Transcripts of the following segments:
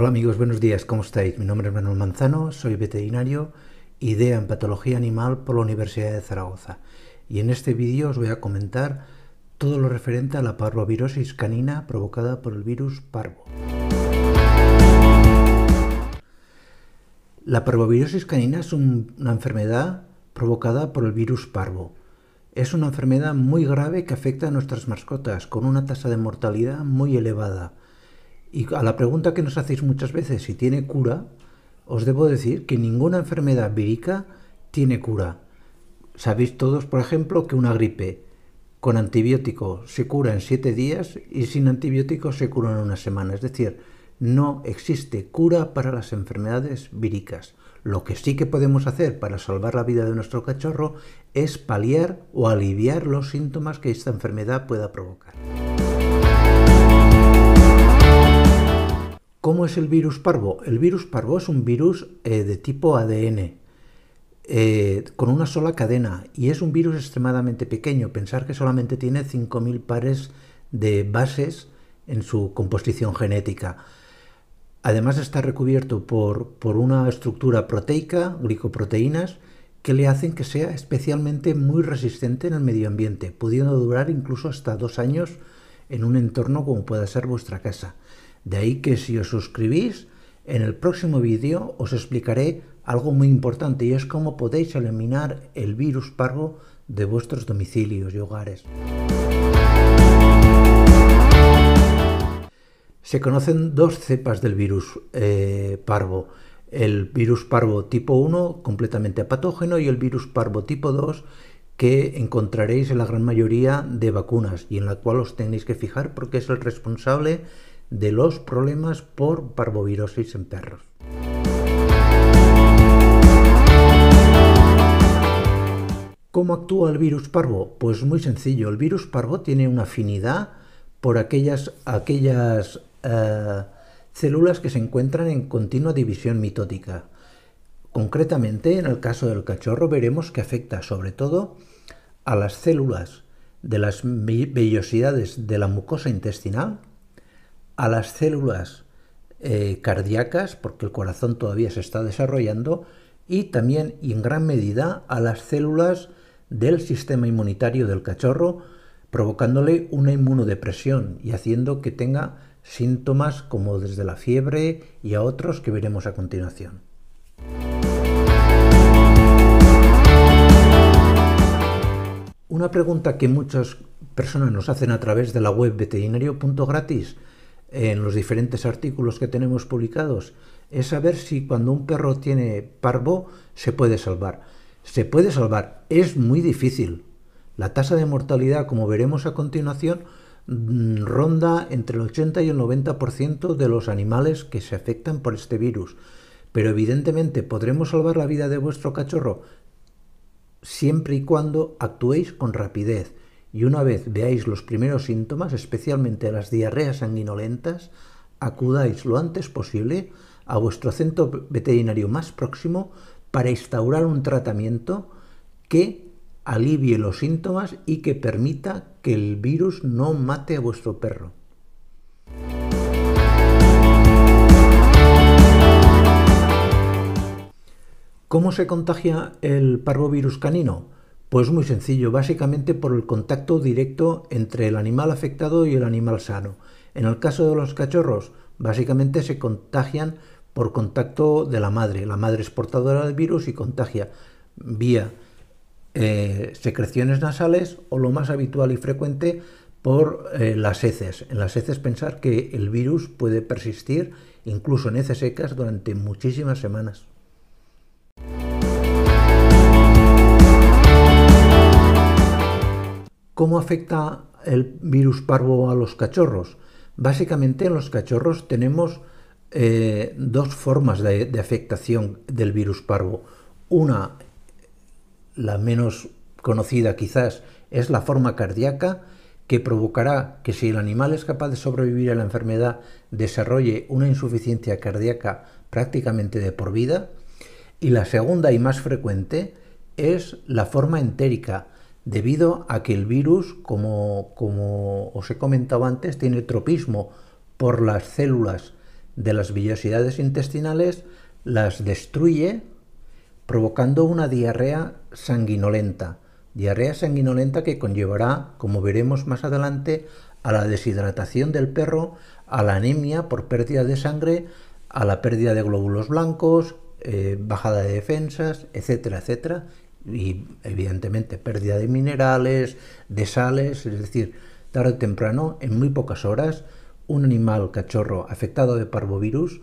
Hola amigos, buenos días, ¿cómo estáis? Mi nombre es Manuel Manzano, soy veterinario y de en Patología Animal por la Universidad de Zaragoza. Y en este vídeo os voy a comentar todo lo referente a la parvovirosis canina provocada por el virus parvo. La parvovirosis canina es una enfermedad provocada por el virus parvo. Es una enfermedad muy grave que afecta a nuestras mascotas, con una tasa de mortalidad muy elevada y a la pregunta que nos hacéis muchas veces si tiene cura, os debo decir que ninguna enfermedad vírica tiene cura. Sabéis todos, por ejemplo, que una gripe con antibiótico se cura en siete días y sin antibiótico se cura en una semana. Es decir, no existe cura para las enfermedades víricas. Lo que sí que podemos hacer para salvar la vida de nuestro cachorro es paliar o aliviar los síntomas que esta enfermedad pueda provocar. ¿Cómo es el virus parvo? El virus parvo es un virus eh, de tipo ADN, eh, con una sola cadena, y es un virus extremadamente pequeño. Pensar que solamente tiene 5.000 pares de bases en su composición genética. Además está recubierto por, por una estructura proteica, glicoproteínas, que le hacen que sea especialmente muy resistente en el medio ambiente, pudiendo durar incluso hasta dos años en un entorno como pueda ser vuestra casa. De ahí que si os suscribís, en el próximo vídeo os explicaré algo muy importante y es cómo podéis eliminar el virus parvo de vuestros domicilios y hogares. Se conocen dos cepas del virus eh, parvo. El virus parvo tipo 1, completamente patógeno, y el virus parvo tipo 2, que encontraréis en la gran mayoría de vacunas y en la cual os tenéis que fijar porque es el responsable de los problemas por parvovirosis en perros. ¿Cómo actúa el virus parvo? Pues muy sencillo, el virus parvo tiene una afinidad por aquellas, aquellas eh, células que se encuentran en continua división mitótica. Concretamente, en el caso del cachorro, veremos que afecta sobre todo a las células de las vellosidades de la mucosa intestinal, a las células eh, cardíacas, porque el corazón todavía se está desarrollando, y también y en gran medida a las células del sistema inmunitario del cachorro, provocándole una inmunodepresión y haciendo que tenga síntomas como desde la fiebre y a otros que veremos a continuación. Una pregunta que muchas personas nos hacen a través de la web veterinario.gratis en los diferentes artículos que tenemos publicados, es saber si cuando un perro tiene parvo se puede salvar. Se puede salvar, es muy difícil. La tasa de mortalidad, como veremos a continuación, mm, ronda entre el 80 y el 90% de los animales que se afectan por este virus. Pero evidentemente podremos salvar la vida de vuestro cachorro siempre y cuando actuéis con rapidez, y una vez veáis los primeros síntomas, especialmente las diarreas sanguinolentas, acudáis lo antes posible a vuestro centro veterinario más próximo para instaurar un tratamiento que alivie los síntomas y que permita que el virus no mate a vuestro perro. ¿Cómo se contagia el parvovirus canino? Pues muy sencillo, básicamente por el contacto directo entre el animal afectado y el animal sano. En el caso de los cachorros, básicamente se contagian por contacto de la madre. La madre es portadora del virus y contagia vía eh, secreciones nasales o lo más habitual y frecuente por eh, las heces. En las heces pensar que el virus puede persistir incluso en heces secas durante muchísimas semanas. ¿Cómo afecta el virus parvo a los cachorros? Básicamente en los cachorros tenemos eh, dos formas de, de, afectación del virus parvo. Una, la menos conocida quizás, es la forma cardíaca que provocará que si el animal es capaz de sobrevivir a la enfermedad desarrolle una insuficiencia cardíaca prácticamente de por vida. Y la segunda y más frecuente es la forma entérica, debido a que el virus, como, os he comentado antes, tiene tropismo por las células de las vellosidades intestinales, las destruye provocando una diarrea sanguinolenta. Diarrea sanguinolenta que conllevará, como veremos más adelante, a la deshidratación del perro, a la anemia por pérdida de sangre, a la pérdida de glóbulos blancos, eh, bajada de defensas, etcétera, etcétera y evidentemente pérdida de minerales, de sales, es decir, tarde o temprano, en muy pocas horas, un animal cachorro afectado de parvovirus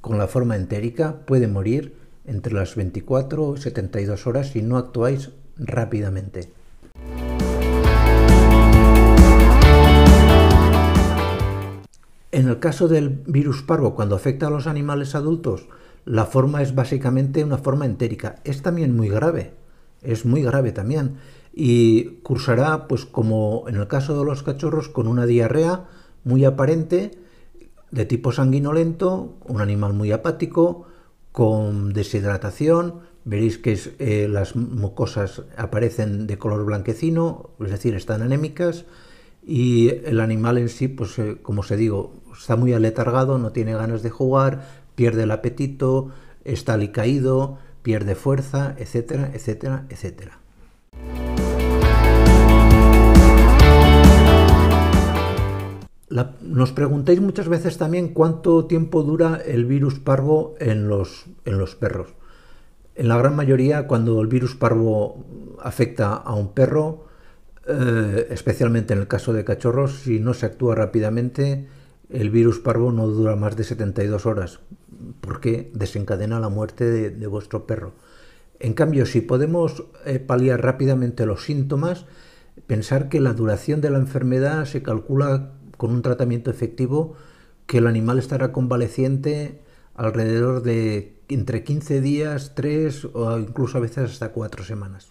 con la forma entérica puede morir entre las 24 y 72 horas si no actuáis rápidamente. En el caso del virus parvo, cuando afecta a los animales adultos, la forma es básicamente una forma entérica. Es también muy grave, es muy grave también y cursará, pues como en el caso de los cachorros, con una diarrea muy aparente de tipo sanguinolento, un animal muy apático, con deshidratación, veréis que eh, las mucosas aparecen de color blanquecino, es decir, están anémicas, y el animal en sí, pues eh, como se digo, está muy aletargado, no tiene ganas de jugar, pierde el apetito, está caído pierde fuerza, etcétera, etcétera, etcétera. nos preguntáis muchas veces también cuánto tiempo dura el virus parvo en los, en los perros. En la gran mayoría, cuando el virus parvo afecta a un perro, eh, especialmente en el caso de cachorros, si no se actúa rápidamente, el virus parvo no dura más de 72 horas, porque desencadena la muerte de, vuestro perro. En cambio, si podemos eh, paliar rápidamente los síntomas, pensar que la duración de la enfermedad se calcula con un tratamiento efectivo que el animal estará convaleciente alrededor de entre 15 días, 3 o incluso a veces hasta 4 semanas.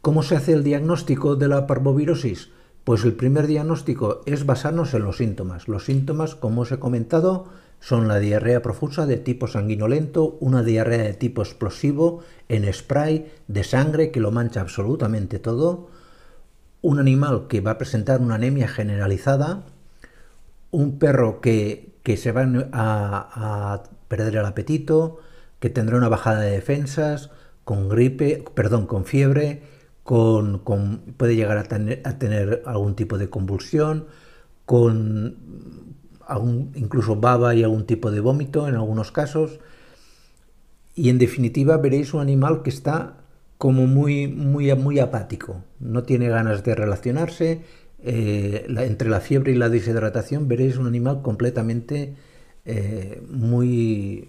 ¿Cómo se hace el diagnóstico de la parvovirosis? Pues el primer diagnóstico es basarnos en los síntomas. Los síntomas, como os he comentado, son la diarrea profusa de tipo sanguinolento, una diarrea de tipo explosivo, en spray, de sangre que lo mancha absolutamente todo, un animal que va a presentar una anemia generalizada, un perro que, se va a, a perder el apetito, que tendrá una bajada de defensas, con gripe, perdón, con fiebre, con, puede llegar a tener, algún tipo de convulsión, con incluso baba y algún tipo de vómito en algunos casos. Y en definitiva veréis un animal que está como muy, muy, apático, no tiene ganas de relacionarse. Eh, entre la fiebre y la deshidratación veréis un animal completamente eh, muy,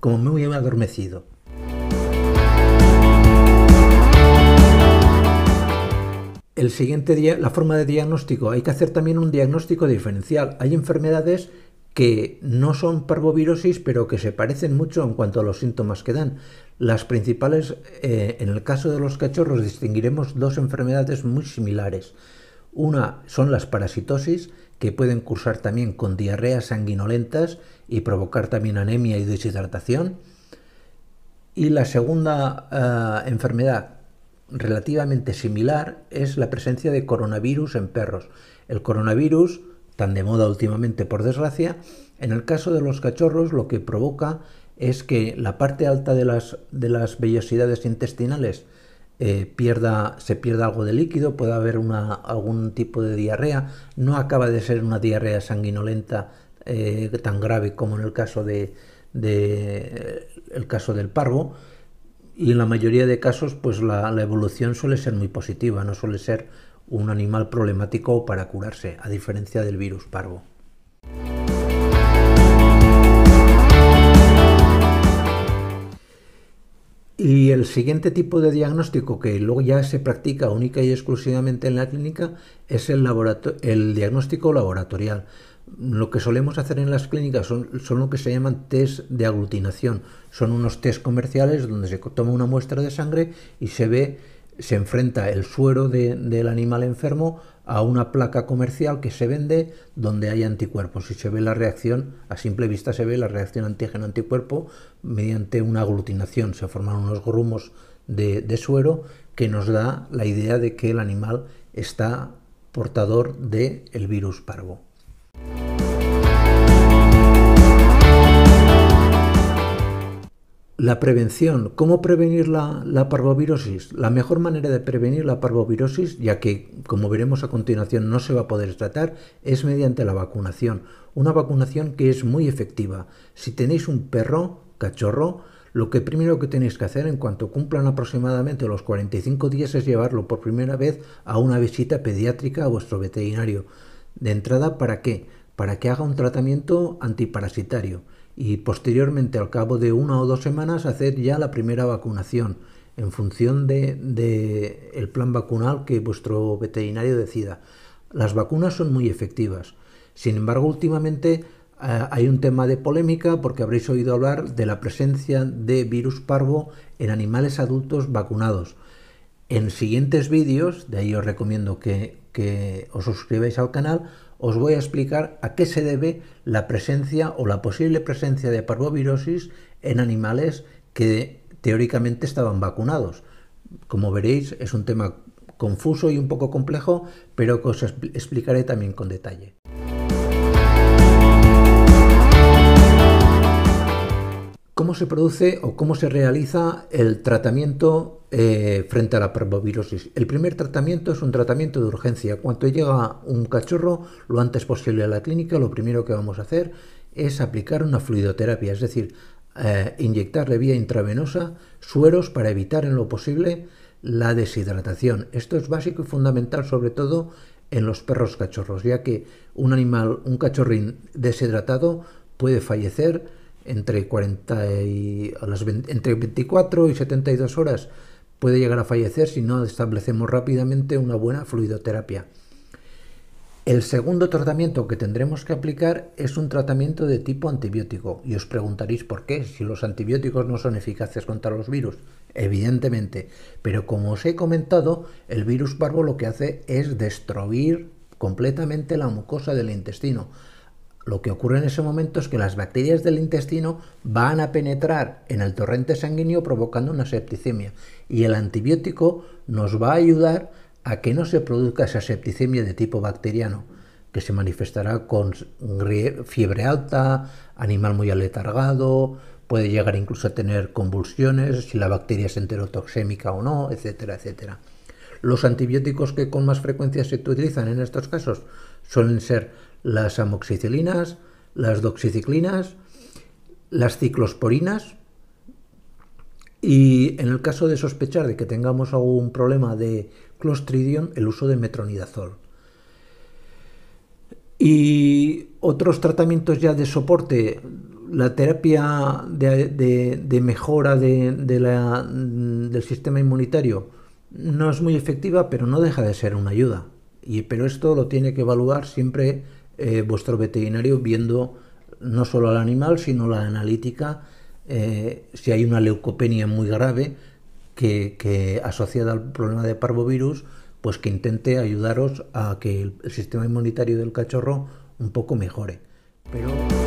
como muy adormecido. el siguiente día, la forma de diagnóstico, hay que hacer también un diagnóstico diferencial. Hay enfermedades que no son parvovirosis, pero que se parecen mucho en cuanto a los síntomas que dan. Las principales, eh, en el caso de los cachorros, distinguiremos dos enfermedades muy similares. Una son las parasitosis, que pueden cursar también con diarreas sanguinolentas y provocar también anemia y deshidratación. Y la segunda eh, enfermedad relativamente similar es la presencia de coronavirus en perros. El coronavirus, tan de moda últimamente por desgracia, en el caso de los cachorros lo que provoca es que la parte alta de las, vellosidades intestinales eh, pierda, se pierda algo de líquido, puede haber algún tipo de diarrea, no acaba de ser una diarrea sanguinolenta eh, tan grave como en el caso, de, el caso del parvo, y en la mayoría de casos pues la, evolución suele ser muy positiva, no suele ser un animal problemático para curarse, a diferencia del virus parvo. Y el siguiente tipo de diagnóstico que luego ya se practica única y exclusivamente en la clínica es el, el diagnóstico laboratorial. Lo que solemos hacer en las clínicas son, lo que se llaman test de aglutinación. Son unos test comerciales donde se toma una muestra de sangre y se ve, se enfrenta el suero del animal enfermo a una placa comercial que se vende donde hay anticuerpos y se ve la reacción, a simple vista se ve la reacción antígeno-anticuerpo mediante una aglutinación, se forman unos grumos de, suero que nos da la idea de que el animal está portador del virus parvo. La prevención. ¿Cómo prevenir la, la, parvovirosis? La mejor manera de prevenir la parvovirosis, ya que, como veremos a continuación, no se va a poder tratar, es mediante la vacunación. Una vacunación que es muy efectiva. Si tenéis un perro, cachorro, lo que primero que tenéis que hacer en cuanto cumplan aproximadamente los 45 días es llevarlo por primera vez a una visita pediátrica a vuestro veterinario. De entrada, ¿para qué? Para que haga un tratamiento antiparasitario y posteriormente al cabo de una o dos semanas hacer ya la primera vacunación en función del de, el plan vacunal que vuestro veterinario decida. Las vacunas son muy efectivas. Sin embargo, últimamente eh, hay un tema de polémica porque habréis oído hablar de la presencia de virus parvo en animales adultos vacunados. En siguientes vídeos, de ahí os recomiendo que os suscribáis al canal, os voy a explicar a qué se debe la presencia o la posible presencia de parvovirosis en animales que teóricamente estaban vacunados. Como veréis, es un tema confuso y un poco complejo, pero que os explicaré también con detalle. ¿Cómo se produce o cómo se realiza el tratamiento eh, frente a la parvovirosis? El primer tratamiento es un tratamiento de urgencia. Cuando llega un cachorro, lo antes posible a la clínica, lo primero que vamos a hacer es aplicar una fluidoterapia, es decir, eh, inyectarle vía intravenosa sueros para evitar en lo posible la deshidratación. Esto es básico y fundamental, sobre todo en los perros cachorros, ya que un animal, un cachorrín deshidratado puede fallecer entre, 40 entre 24 y 72 horas puede llegar a fallecer si no establecemos rápidamente una buena fluidoterapia. El segundo tratamiento que tendremos que aplicar es un tratamiento de tipo antibiótico. Y os preguntaréis por qué, si los antibióticos no son eficaces contra los virus. Evidentemente. Pero como os he comentado, el virus barbo lo que hace es destruir completamente la mucosa del intestino lo que ocurre en ese momento es que las bacterias del intestino van a penetrar en el torrente sanguíneo provocando una septicemia y el antibiótico nos va a ayudar a que no se produzca esa septicemia de tipo bacteriano que se manifestará con fiebre alta, animal muy aletargado, puede llegar incluso a tener convulsiones, si la bacteria es enterotoxémica o no, etcétera, etcétera. Los antibióticos que con más frecuencia se utilizan en estos casos suelen ser las amoxicilinas, las doxiciclinas, las ciclosporinas. Y en el caso de sospechar de que tengamos algún problema de clostridium, el uso de metronidazol. Y otros tratamientos ya de soporte, la terapia de, mejora de, del sistema inmunitario no es muy efectiva, pero no deja de ser una ayuda. Y, pero esto lo tiene que evaluar siempre eh, vuestro veterinario viendo no solo al animal, sino la analítica, eh, si hay una leucopenia muy grave que, que, asociada al problema de parvovirus, pues que intente ayudaros a que el sistema inmunitario del cachorro un poco mejore. Pero...